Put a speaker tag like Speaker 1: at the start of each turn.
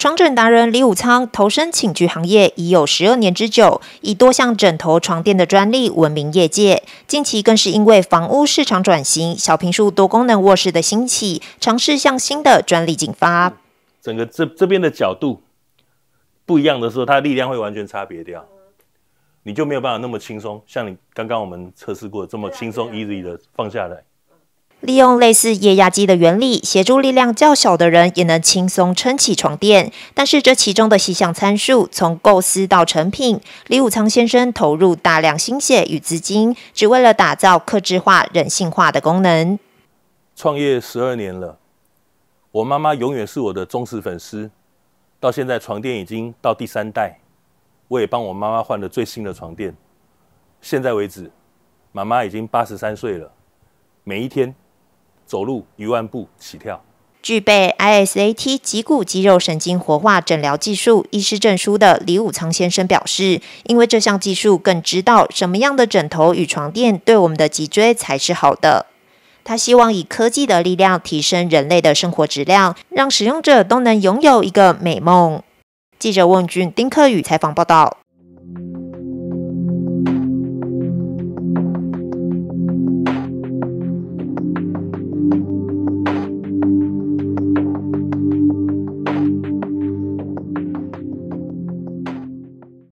Speaker 1: 床枕达人李武仓投身寝具行业已有十二年之久，以多项枕头、床垫的专利闻名业界。近期更是因为房屋市场转型、小平数多功能卧室的兴起，尝试向新的专利进发。
Speaker 2: 整个这这边的角度不一样的时候，它的力量会完全差别掉，你就没有办法那么轻松，像你刚刚我们测试过这么轻松 easy 的放下来。
Speaker 1: 利用类似液压机的原理，协助力量较小的人也能轻松撑起床垫。但是这其中的细项参数，从构思到成品，李武仓先生投入大量心血与资金，只为了打造克制化、人性化的功能。
Speaker 2: 创业十二年了，我妈妈永远是我的忠实粉丝。到现在，床垫已经到第三代，我也帮我妈妈换了最新的床垫。现在为止，妈妈已经八十三岁了，每一天。走路一万步起跳，
Speaker 1: 具备 ISAT 脊骨肌肉神经活化诊疗技术医师证书的李武仓先生表示，因为这项技术更知道什么样的枕头与床垫对我们的脊椎才是好的。他希望以科技的力量提升人类的生活质量，让使用者都能拥有一个美梦。记者问俊丁克宇采访报道。